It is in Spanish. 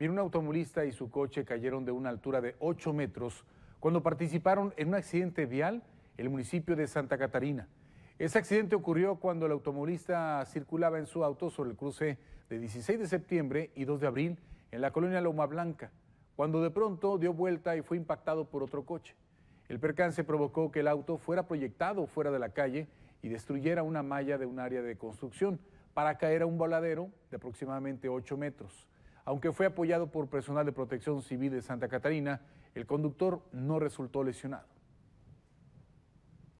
un automovilista y su coche cayeron de una altura de 8 metros cuando participaron en un accidente vial en el municipio de Santa Catarina. Ese accidente ocurrió cuando el automovilista circulaba en su auto sobre el cruce de 16 de septiembre y 2 de abril en la colonia Loma Blanca, cuando de pronto dio vuelta y fue impactado por otro coche. El percance provocó que el auto fuera proyectado fuera de la calle y destruyera una malla de un área de construcción para caer a un voladero de aproximadamente 8 metros. Aunque fue apoyado por personal de protección civil de Santa Catarina, el conductor no resultó lesionado.